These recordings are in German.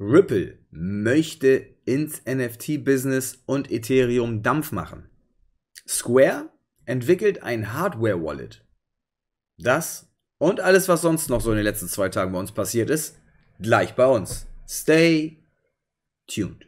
Ripple möchte ins NFT-Business und Ethereum Dampf machen. Square entwickelt ein Hardware-Wallet. Das und alles, was sonst noch so in den letzten zwei Tagen bei uns passiert ist, gleich bei uns. Stay tuned.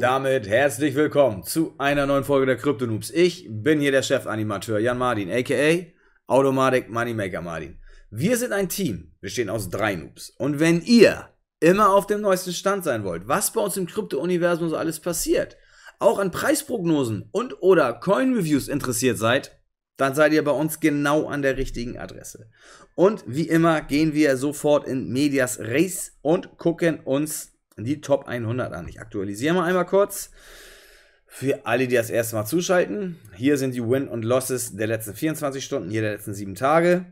Damit herzlich willkommen zu einer neuen Folge der Crypto Noobs. Ich bin hier der Chefanimateur Jan Martin, aka Automatic Moneymaker Martin. Wir sind ein Team. Wir stehen aus drei Noobs. Und wenn ihr immer auf dem neuesten Stand sein wollt, was bei uns im Krypto-Universum so alles passiert, auch an Preisprognosen und oder Coin-Reviews interessiert seid, dann seid ihr bei uns genau an der richtigen Adresse. Und wie immer gehen wir sofort in Medias Race und gucken uns die Top 100 an. Ich aktualisiere mal einmal kurz. Für alle, die das erste Mal zuschalten, hier sind die Win und Losses der letzten 24 Stunden, hier der letzten 7 Tage.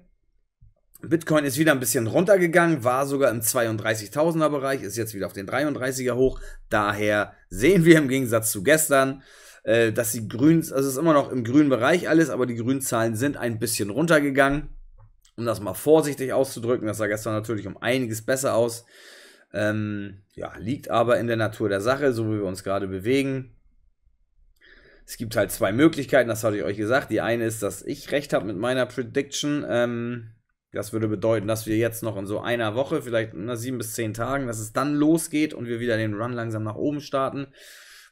Bitcoin ist wieder ein bisschen runtergegangen, war sogar im 32.000er Bereich, ist jetzt wieder auf den 33er hoch. Daher sehen wir im Gegensatz zu gestern, äh, dass die Grünen, also es ist immer noch im grünen Bereich alles, aber die Grünzahlen sind ein bisschen runtergegangen. Um das mal vorsichtig auszudrücken, das sah gestern natürlich um einiges besser aus. Ähm, ja, liegt aber in der Natur der Sache, so wie wir uns gerade bewegen. Es gibt halt zwei Möglichkeiten, das hatte ich euch gesagt. Die eine ist, dass ich recht habe mit meiner Prediction. Ähm, das würde bedeuten, dass wir jetzt noch in so einer Woche, vielleicht in sieben bis zehn Tagen, dass es dann losgeht und wir wieder den Run langsam nach oben starten.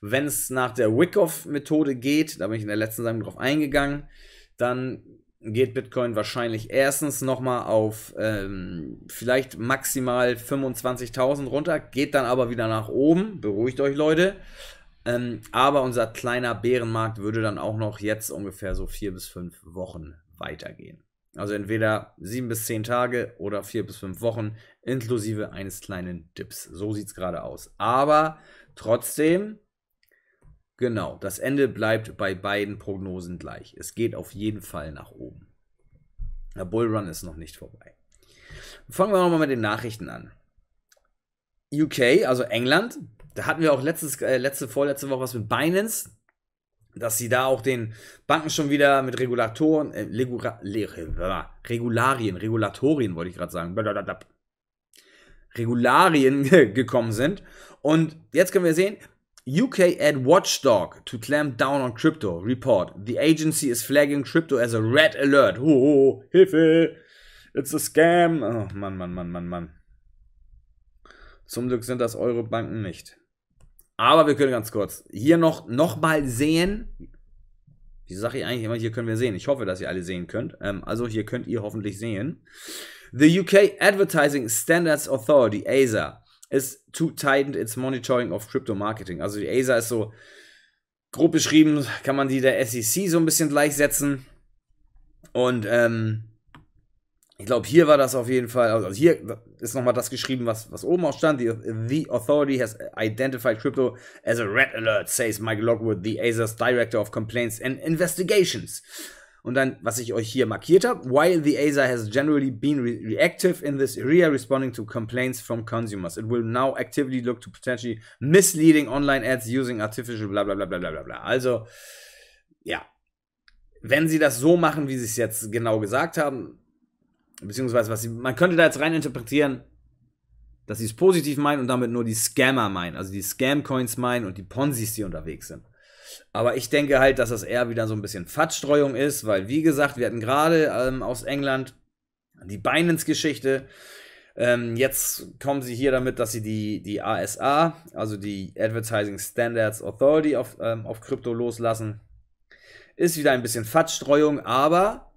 Wenn es nach der Wickoff-Methode geht, da bin ich in der letzten Sendung drauf eingegangen, dann geht Bitcoin wahrscheinlich erstens nochmal auf ähm, vielleicht maximal 25.000 runter, geht dann aber wieder nach oben. Beruhigt euch, Leute. Ähm, aber unser kleiner Bärenmarkt würde dann auch noch jetzt ungefähr so vier bis fünf Wochen weitergehen. Also entweder sieben bis zehn Tage oder vier bis fünf Wochen inklusive eines kleinen Dips. So sieht es gerade aus. Aber trotzdem, genau, das Ende bleibt bei beiden Prognosen gleich. Es geht auf jeden Fall nach oben. Der Bullrun ist noch nicht vorbei. Fangen wir nochmal mit den Nachrichten an. UK, also England, da hatten wir auch letztes, äh, letzte, vorletzte Woche was mit Binance dass sie da auch den Banken schon wieder mit Regulatoren, äh, Legura, Le, äh, Regularien, Regulatorien wollte ich gerade sagen, Blablabla. Regularien gekommen sind. Und jetzt können wir sehen, UK add watchdog to clamp down on crypto. Report. The agency is flagging crypto as a red alert. Oh, Hilfe! It's a scam. Oh, Mann, Mann, Mann, Mann, Mann. Zum Glück sind das eure Banken nicht. Aber wir können ganz kurz hier noch, noch mal sehen. Wieso sage ich eigentlich immer, hier können wir sehen? Ich hoffe, dass ihr alle sehen könnt. Ähm, also hier könnt ihr hoffentlich sehen. The UK Advertising Standards Authority, ASA, is to tighten its monitoring of crypto marketing. Also die ASA ist so, grob beschrieben, kann man die der SEC so ein bisschen gleichsetzen. Und ähm, ich glaube, hier war das auf jeden Fall, also hier ist nochmal das geschrieben, was, was oben auch stand. The, the, authority has identified crypto as a red alert, says Mike Lockwood, the ASAS Director of Complaints and Investigations. Und dann, was ich euch hier markiert habe, while the ASA has generally been re reactive in this area responding to complaints from consumers, it will now actively look to potentially misleading online ads using artificial bla bla bla bla bla bla. Also, ja. Wenn sie das so machen, wie sie es jetzt genau gesagt haben, beziehungsweise was sie, man könnte da jetzt rein interpretieren, dass sie es positiv meinen und damit nur die Scammer meinen, also die Scam-Coins meinen und die Ponzis, die unterwegs sind. Aber ich denke halt, dass das eher wieder so ein bisschen Fatstreuung ist, weil wie gesagt, wir hatten gerade ähm, aus England die Binance-Geschichte. Ähm, jetzt kommen sie hier damit, dass sie die, die ASA, also die Advertising Standards Authority auf, ähm, auf Krypto loslassen. Ist wieder ein bisschen Fatstreuung, aber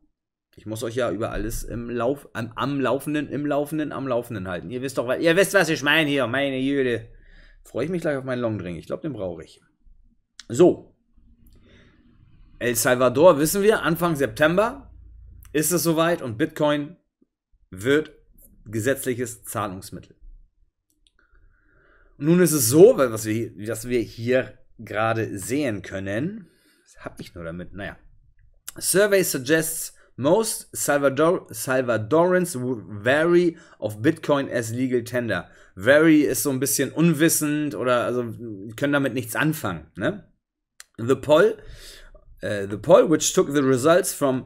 ich muss euch ja über alles im Lauf, am, am Laufenden, im Laufenden, am Laufenden halten. Ihr wisst doch, was, ihr wisst, was ich meine hier, meine Jüde. Freue ich mich gleich auf meinen Longdrink. Ich glaube, den brauche ich. So. El Salvador wissen wir, Anfang September ist es soweit und Bitcoin wird gesetzliches Zahlungsmittel. nun ist es so, was wir, dass wir hier gerade sehen können, habe ich nur damit, naja. Survey suggests Most Salvador Salvadorans vary of Bitcoin as legal tender. Vary ist so ein bisschen unwissend oder also können damit nichts anfangen. Ne? The poll, uh, the poll which took the results from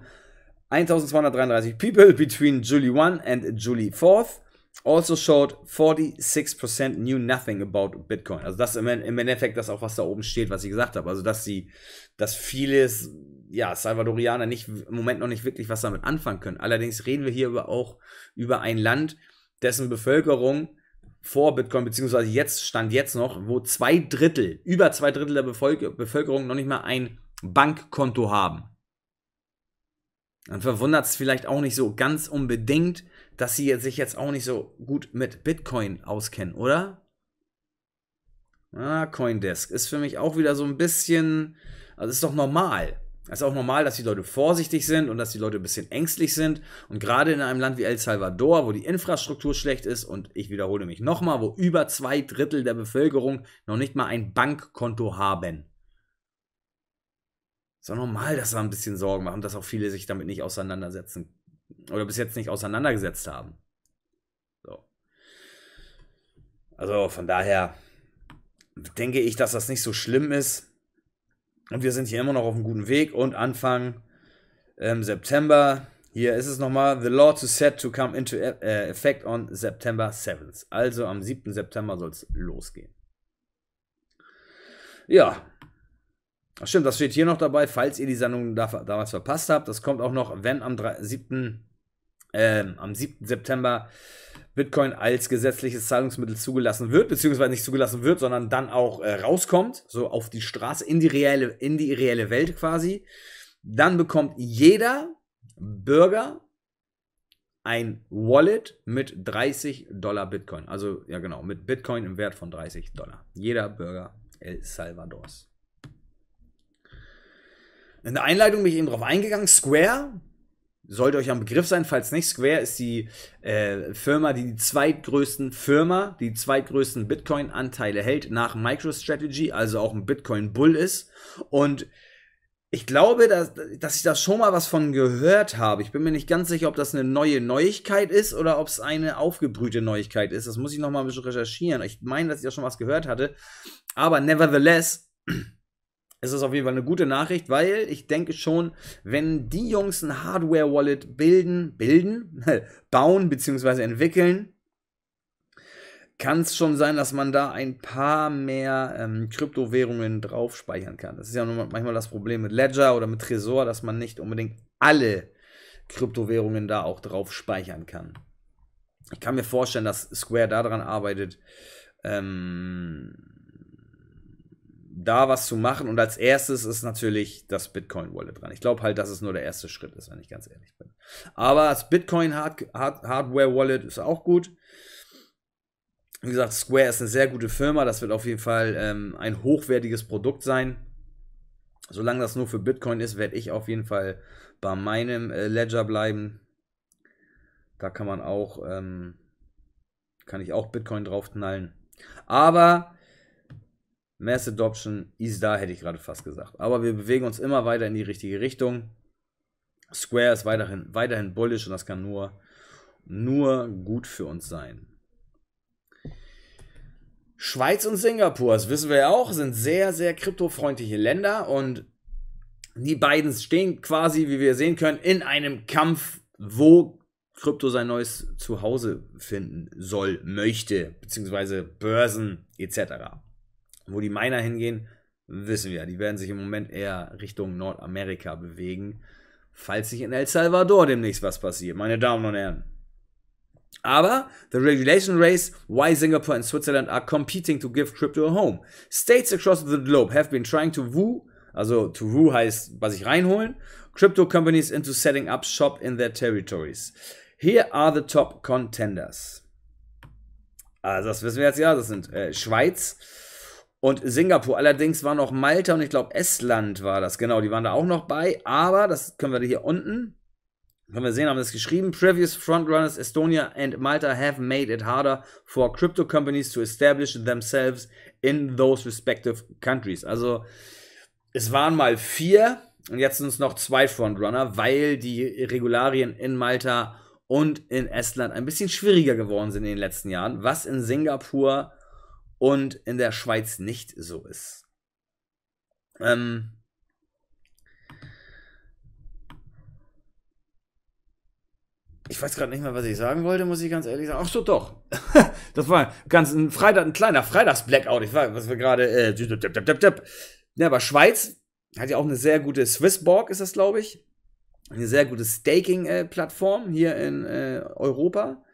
1233 people between July 1 and July 4th also showed 46% knew nothing about Bitcoin. Also das im, im Endeffekt das auch, was da oben steht, was ich gesagt habe. Also dass sie, dass vieles, ja, Salvadorianer nicht im Moment noch nicht wirklich was damit anfangen können. Allerdings reden wir hier über, auch über ein Land, dessen Bevölkerung vor Bitcoin, beziehungsweise jetzt, stand jetzt noch, wo zwei Drittel, über zwei Drittel der Bevölkerung noch nicht mal ein Bankkonto haben. Dann verwundert es vielleicht auch nicht so ganz unbedingt, dass sie sich jetzt auch nicht so gut mit Bitcoin auskennen, oder? Ah, Coindesk ist für mich auch wieder so ein bisschen, also ist doch normal. Es ist auch normal, dass die Leute vorsichtig sind und dass die Leute ein bisschen ängstlich sind. Und gerade in einem Land wie El Salvador, wo die Infrastruktur schlecht ist und ich wiederhole mich nochmal, wo über zwei Drittel der Bevölkerung noch nicht mal ein Bankkonto haben. Ist auch normal, dass da ein bisschen Sorgen machen, dass auch viele sich damit nicht auseinandersetzen oder bis jetzt nicht auseinandergesetzt haben. So. Also von daher denke ich, dass das nicht so schlimm ist. Und wir sind hier immer noch auf einem guten Weg und Anfang ähm, September, hier ist es nochmal, the law to set to come into äh, effect on September 7th. Also am 7. September soll es losgehen. Ja, Ach stimmt, das steht hier noch dabei, falls ihr die Sendung damals verpasst habt. Das kommt auch noch, wenn am 3, 7. Äh, am 7. September Bitcoin als gesetzliches Zahlungsmittel zugelassen wird, beziehungsweise nicht zugelassen wird, sondern dann auch äh, rauskommt, so auf die Straße, in die, reelle, in die reelle Welt quasi, dann bekommt jeder Bürger ein Wallet mit 30 Dollar Bitcoin. Also, ja genau, mit Bitcoin im Wert von 30 Dollar. Jeder Bürger El Salvadors. In der Einleitung bin ich eben drauf eingegangen. Square, sollte euch am Begriff sein, falls nicht. Square ist die äh, Firma, die die zweitgrößten Firma, die zweitgrößten Bitcoin-Anteile hält nach MicroStrategy, also auch ein Bitcoin-Bull ist. Und ich glaube, dass, dass ich da schon mal was von gehört habe. Ich bin mir nicht ganz sicher, ob das eine neue Neuigkeit ist oder ob es eine aufgebrühte Neuigkeit ist. Das muss ich nochmal ein bisschen recherchieren. Ich meine, dass ich da schon was gehört hatte. Aber nevertheless, ist auf jeden Fall eine gute Nachricht, weil ich denke schon, wenn die Jungs ein Hardware-Wallet bilden, bilden, bauen bzw. entwickeln, kann es schon sein, dass man da ein paar mehr ähm, Kryptowährungen drauf speichern kann. Das ist ja manchmal das Problem mit Ledger oder mit Tresor, dass man nicht unbedingt alle Kryptowährungen da auch drauf speichern kann. Ich kann mir vorstellen, dass Square daran arbeitet, ähm, da was zu machen. Und als erstes ist natürlich das Bitcoin-Wallet dran. Ich glaube halt, dass es nur der erste Schritt ist, wenn ich ganz ehrlich bin. Aber das Bitcoin-Hardware-Wallet ist auch gut. Wie gesagt, Square ist eine sehr gute Firma. Das wird auf jeden Fall ähm, ein hochwertiges Produkt sein. Solange das nur für Bitcoin ist, werde ich auf jeden Fall bei meinem äh, Ledger bleiben. Da kann man auch, ähm, kann ich auch Bitcoin drauf knallen. Aber Mass Adoption ist da, hätte ich gerade fast gesagt. Aber wir bewegen uns immer weiter in die richtige Richtung. Square ist weiterhin, weiterhin bullish und das kann nur, nur gut für uns sein. Schweiz und Singapur, das wissen wir ja auch, sind sehr, sehr kryptofreundliche Länder und die beiden stehen quasi, wie wir sehen können, in einem Kampf, wo Krypto sein neues Zuhause finden soll, möchte, beziehungsweise Börsen etc. Wo die Miner hingehen, wissen wir. Die werden sich im Moment eher Richtung Nordamerika bewegen, falls sich in El Salvador demnächst was passiert, meine Damen und Herren. Aber the regulation race why Singapore and Switzerland are competing to give crypto a home. States across the globe have been trying to woo, also to woo heißt, was ich reinholen, crypto companies into setting up shop in their territories. Here are the top contenders. Also das wissen wir jetzt ja, das sind äh, Schweiz, und Singapur. Allerdings waren auch Malta und ich glaube Estland war das. Genau, die waren da auch noch bei. Aber, das können wir hier unten, können wir sehen, haben das geschrieben. Previous frontrunners Estonia and Malta have made it harder for crypto companies to establish themselves in those respective countries. Also, es waren mal vier und jetzt sind es noch zwei Frontrunner, weil die Regularien in Malta und in Estland ein bisschen schwieriger geworden sind in den letzten Jahren, was in Singapur und in der Schweiz nicht so ist. Ähm, ich weiß gerade nicht mehr, was ich sagen wollte, muss ich ganz ehrlich sagen. Ach so, doch. das war ganz ein Freitag, ein kleiner Freitags-Blackout. Ich war, was wir gerade. Äh, ja, aber Schweiz hat ja auch eine sehr gute Swissborg, ist das, glaube ich. Eine sehr gute Staking-Plattform äh, hier in äh, Europa.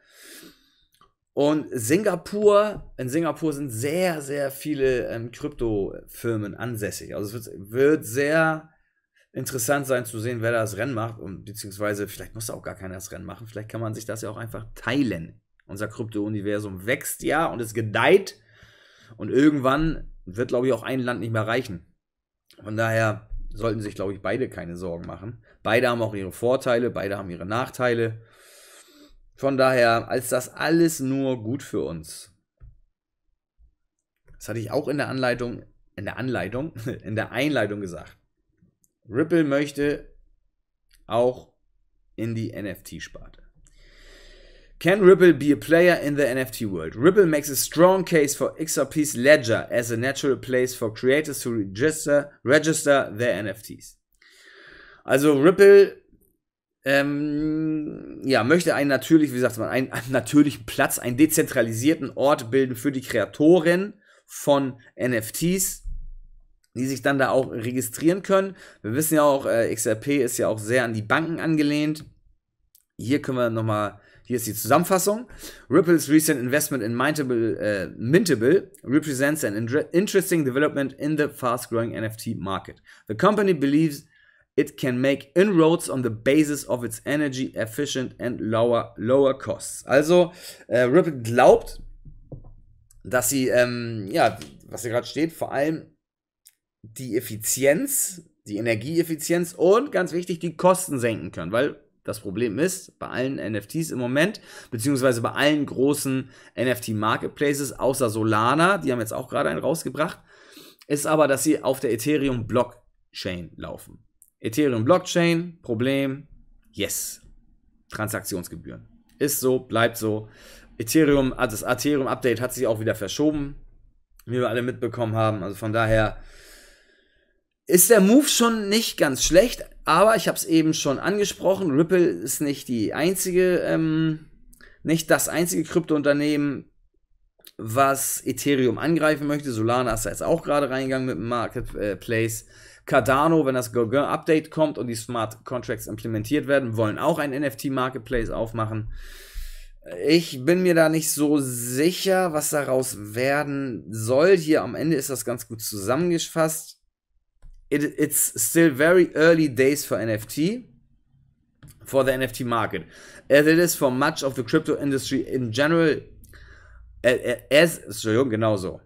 Und Singapur, in Singapur sind sehr, sehr viele ähm, Kryptofirmen ansässig. Also es wird, wird, sehr interessant sein zu sehen, wer das Rennen macht. Und beziehungsweise, vielleicht muss da auch gar keiner das Rennen machen. Vielleicht kann man sich das ja auch einfach teilen. Unser Krypto-Universum wächst ja und es gedeiht. Und irgendwann wird, glaube ich, auch ein Land nicht mehr reichen. Von daher sollten sich, glaube ich, beide keine Sorgen machen. Beide haben auch ihre Vorteile, beide haben ihre Nachteile. Von daher ist das alles nur gut für uns. Das hatte ich auch in der Anleitung, in der Anleitung, in der Einleitung gesagt. Ripple möchte auch in die NFT-Sparte. Can Ripple be a player in the NFT world? Ripple makes a strong case for XRP's ledger as a natural place for creators to register, register their NFTs. Also Ripple ähm, ja, möchte einen natürlich, wie sagt man, einen, einen natürlichen Platz, einen dezentralisierten Ort bilden für die Kreatoren von NFTs, die sich dann da auch registrieren können. Wir wissen ja auch, äh, XRP ist ja auch sehr an die Banken angelehnt. Hier können wir nochmal, hier ist die Zusammenfassung. Ripple's recent investment in Mintable, äh, Mintable represents an interesting development in the fast-growing NFT market. The company believes It can make inroads on the basis of its energy efficient and lower, lower costs. Also äh, Ripple glaubt, dass sie, ähm, ja, was hier gerade steht, vor allem die Effizienz, die Energieeffizienz und ganz wichtig, die Kosten senken können, weil das Problem ist, bei allen NFTs im Moment, beziehungsweise bei allen großen NFT-Marketplaces, außer Solana, die haben jetzt auch gerade einen rausgebracht, ist aber, dass sie auf der Ethereum-Blockchain laufen. Ethereum Blockchain, Problem, yes. Transaktionsgebühren. Ist so, bleibt so. Ethereum, also das Ethereum Update hat sich auch wieder verschoben, wie wir alle mitbekommen haben. Also von daher ist der Move schon nicht ganz schlecht, aber ich habe es eben schon angesprochen, Ripple ist nicht die einzige, ähm, nicht das einzige Kryptounternehmen, was Ethereum angreifen möchte. Solana ist da jetzt auch gerade reingegangen mit dem Marketplace. Cardano, wenn das Gauguin Update kommt und die Smart Contracts implementiert werden, wollen auch ein NFT Marketplace aufmachen. Ich bin mir da nicht so sicher, was daraus werden soll. Hier am Ende ist das ganz gut zusammengefasst. It, it's still very early days for NFT. For the NFT market, as it is for much of the crypto industry in general, as, Entschuldigung, genau so.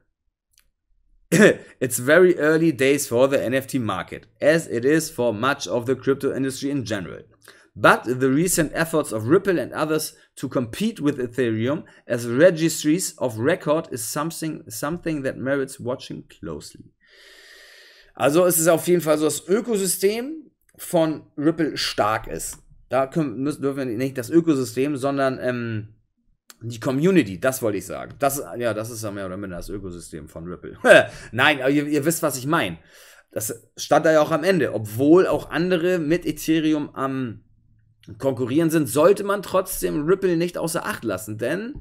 it's very early days for the NFT market, as it is for much of the crypto industry in general. But the recent efforts of Ripple and others to compete with Ethereum as registries of record is something, something that merits watching closely. Also es ist auf jeden Fall so, das Ökosystem von Ripple stark ist. Da können, müssen, dürfen wir nicht das Ökosystem, sondern ähm, die Community, das wollte ich sagen. Das, ja, das ist ja mehr oder minder das Ökosystem von Ripple. Nein, aber ihr, ihr wisst, was ich meine. Das stand da ja auch am Ende. Obwohl auch andere mit Ethereum am Konkurrieren sind, sollte man trotzdem Ripple nicht außer Acht lassen, denn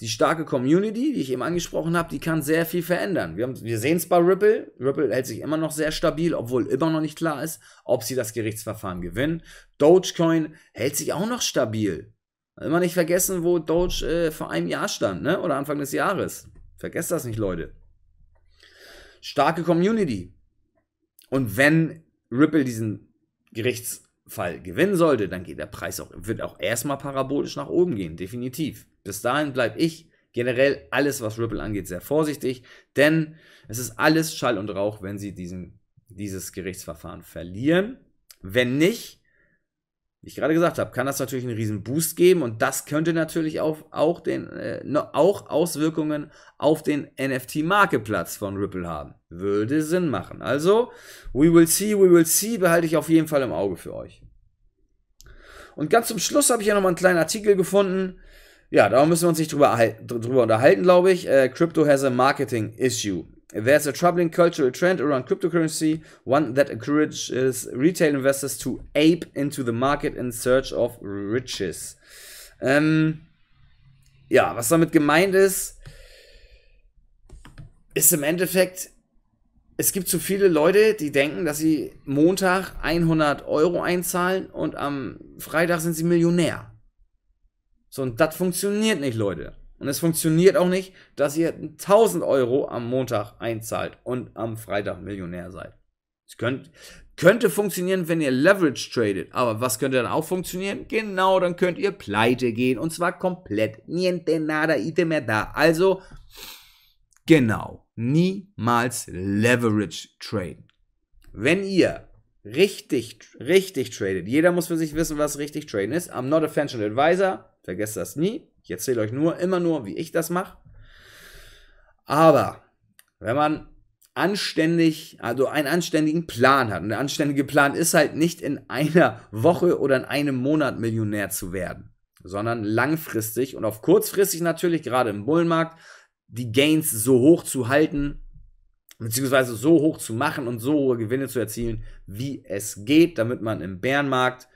die starke Community, die ich eben angesprochen habe, die kann sehr viel verändern. Wir, wir sehen es bei Ripple. Ripple hält sich immer noch sehr stabil, obwohl immer noch nicht klar ist, ob sie das Gerichtsverfahren gewinnen. Dogecoin hält sich auch noch stabil. Also immer nicht vergessen, wo Doge äh, vor einem Jahr stand, ne? Oder Anfang des Jahres. Vergesst das nicht, Leute. Starke Community. Und wenn Ripple diesen Gerichtsfall gewinnen sollte, dann geht der Preis auch, wird auch erstmal parabolisch nach oben gehen, definitiv. Bis dahin bleibe ich generell alles, was Ripple angeht, sehr vorsichtig, denn es ist alles Schall und Rauch, wenn sie diesen, dieses Gerichtsverfahren verlieren. Wenn nicht, wie ich gerade gesagt habe, kann das natürlich einen riesen Boost geben und das könnte natürlich auch, auch, den, äh, auch Auswirkungen auf den NFT-Marketplatz von Ripple haben. Würde Sinn machen. Also, we will see, we will see, behalte ich auf jeden Fall im Auge für euch. Und ganz zum Schluss habe ich ja nochmal einen kleinen Artikel gefunden. Ja, da müssen wir uns nicht drüber, drüber unterhalten, glaube ich. Äh, Crypto has a marketing issue. There's a troubling cultural trend around cryptocurrency, one that encourages retail investors to ape into the market in search of riches. Ähm, ja, was damit gemeint ist, ist im Endeffekt, es gibt zu viele Leute, die denken, dass sie Montag 100 Euro einzahlen und am Freitag sind sie Millionär. So, und das funktioniert nicht, Leute. Und es funktioniert auch nicht, dass ihr 1000 Euro am Montag einzahlt und am Freitag Millionär seid. Es könnt, könnte funktionieren, wenn ihr Leverage tradet. Aber was könnte dann auch funktionieren? Genau, dann könnt ihr pleite gehen. Und zwar komplett. Niente nada ite mehr da. Also, genau. Niemals Leverage traden. Wenn ihr richtig, richtig tradet, jeder muss für sich wissen, was richtig traden ist. I'm not a financial advisor. Vergesst das nie. Ich erzähle euch nur, immer nur, wie ich das mache. Aber wenn man anständig, also einen anständigen Plan hat, und der anständige Plan ist halt nicht in einer Woche oder in einem Monat Millionär zu werden, sondern langfristig und auf kurzfristig natürlich, gerade im Bullenmarkt, die Gains so hoch zu halten, beziehungsweise so hoch zu machen und so hohe Gewinne zu erzielen, wie es geht, damit man im Bärenmarkt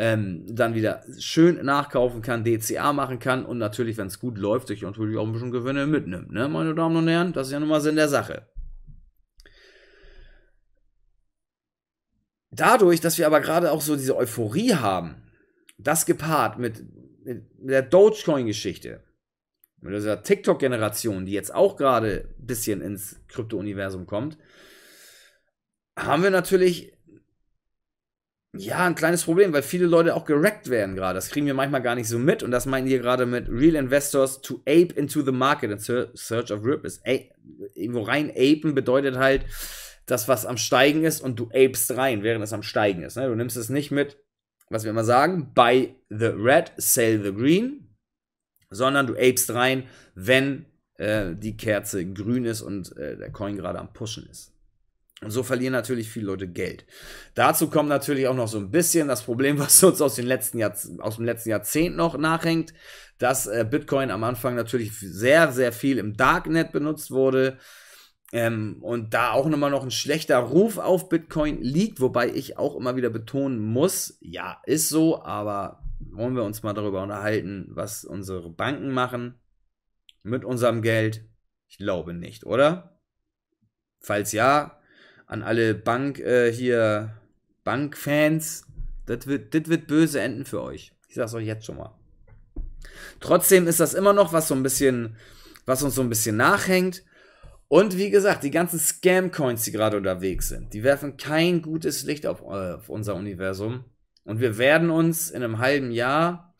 ähm, dann wieder schön nachkaufen kann, DCA machen kann und natürlich, wenn es gut läuft, sich natürlich auch ein bisschen Gewinne mitnimmt. Ne, meine Damen und Herren, das ist ja nun mal Sinn der Sache. Dadurch, dass wir aber gerade auch so diese Euphorie haben, das gepaart mit, mit der Dogecoin-Geschichte, mit dieser TikTok-Generation, die jetzt auch gerade ein bisschen ins Krypto-Universum kommt, haben wir natürlich ja, ein kleines Problem, weil viele Leute auch gerackt werden gerade. Das kriegen wir manchmal gar nicht so mit. Und das meinen wir gerade mit Real Investors to ape into the market in search of ripples. Irgendwo rein apen bedeutet halt, dass was am Steigen ist und du apest rein, während es am Steigen ist. Ne? Du nimmst es nicht mit, was wir immer sagen, buy the red, sell the green, sondern du apest rein, wenn äh, die Kerze grün ist und äh, der Coin gerade am Pushen ist. Und so verlieren natürlich viele Leute Geld. Dazu kommt natürlich auch noch so ein bisschen das Problem, was uns aus, den letzten Jahrz aus dem letzten Jahrzehnt noch nachhängt, dass äh, Bitcoin am Anfang natürlich sehr, sehr viel im Darknet benutzt wurde. Ähm, und da auch nochmal noch ein schlechter Ruf auf Bitcoin liegt, wobei ich auch immer wieder betonen muss, ja, ist so, aber wollen wir uns mal darüber unterhalten, was unsere Banken machen mit unserem Geld? Ich glaube nicht, oder? Falls ja, an alle Bank äh, hier Bankfans, das wird, das wird böse enden für euch. Ich sag's euch jetzt schon mal. Trotzdem ist das immer noch was so ein bisschen, was uns so ein bisschen nachhängt. Und wie gesagt, die ganzen Scam-Coins, die gerade unterwegs sind, die werfen kein gutes Licht auf, äh, auf unser Universum. Und wir werden uns in einem halben Jahr,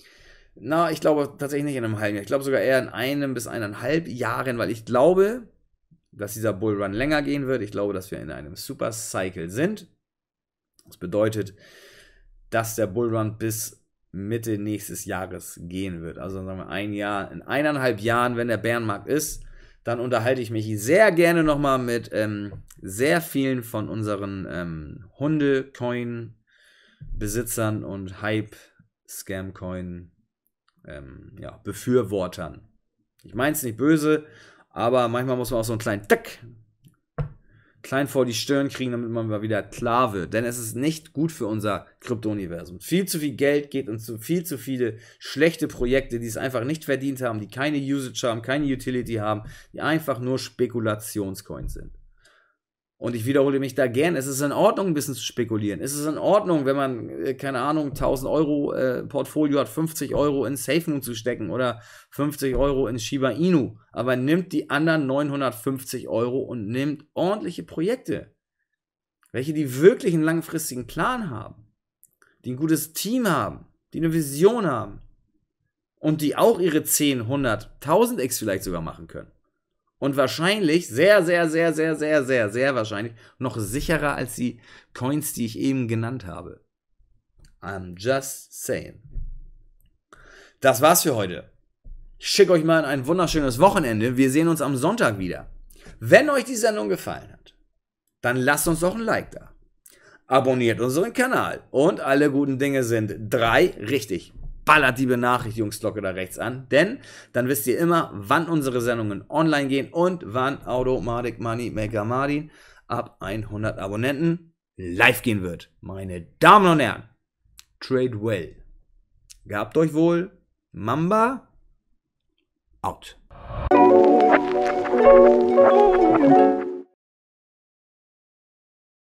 na, ich glaube tatsächlich nicht in einem halben Jahr, ich glaube sogar eher in einem bis eineinhalb Jahren, weil ich glaube, dass dieser Bullrun länger gehen wird. Ich glaube, dass wir in einem Super Cycle sind. Das bedeutet, dass der Bullrun bis Mitte nächstes Jahres gehen wird. Also sagen wir ein Jahr, in eineinhalb Jahren, wenn der Bärenmarkt ist, dann unterhalte ich mich sehr gerne nochmal mit ähm, sehr vielen von unseren ähm, Hunde-Coin-Besitzern und Hype-Scam-Coin-Befürwortern. Ähm, ja, ich meine es nicht böse, aber manchmal muss man auch so einen kleinen Tack klein vor die Stirn kriegen, damit man mal wieder klar wird. Denn es ist nicht gut für unser krypto Viel zu viel Geld geht uns zu viel zu viele schlechte Projekte, die es einfach nicht verdient haben, die keine Usage haben, keine Utility haben, die einfach nur Spekulationscoins sind. Und ich wiederhole mich da gern. Es ist in Ordnung, ein bisschen zu spekulieren. Es ist in Ordnung, wenn man, äh, keine Ahnung, 1000 Euro äh, Portfolio hat, 50 Euro in SafeMoon zu stecken oder 50 Euro in Shiba Inu. Aber nimmt die anderen 950 Euro und nimmt ordentliche Projekte. Welche die wirklich einen langfristigen Plan haben. Die ein gutes Team haben. Die eine Vision haben. Und die auch ihre 10, 100, 1000x vielleicht sogar machen können und wahrscheinlich, sehr, sehr, sehr, sehr, sehr, sehr, sehr wahrscheinlich, noch sicherer als die Coins, die ich eben genannt habe. I'm just saying. Das war's für heute. Ich schicke euch mal ein wunderschönes Wochenende. Wir sehen uns am Sonntag wieder. Wenn euch die Sendung gefallen hat, dann lasst uns doch ein Like da. Abonniert unseren Kanal und alle guten Dinge sind drei richtig ballert die Benachrichtigungsglocke da rechts an, denn dann wisst ihr immer, wann unsere Sendungen online gehen und wann Automatic Money Maker Martin ab 100 Abonnenten live gehen wird. Meine Damen und Herren, trade well. Gehabt euch wohl. Mamba out.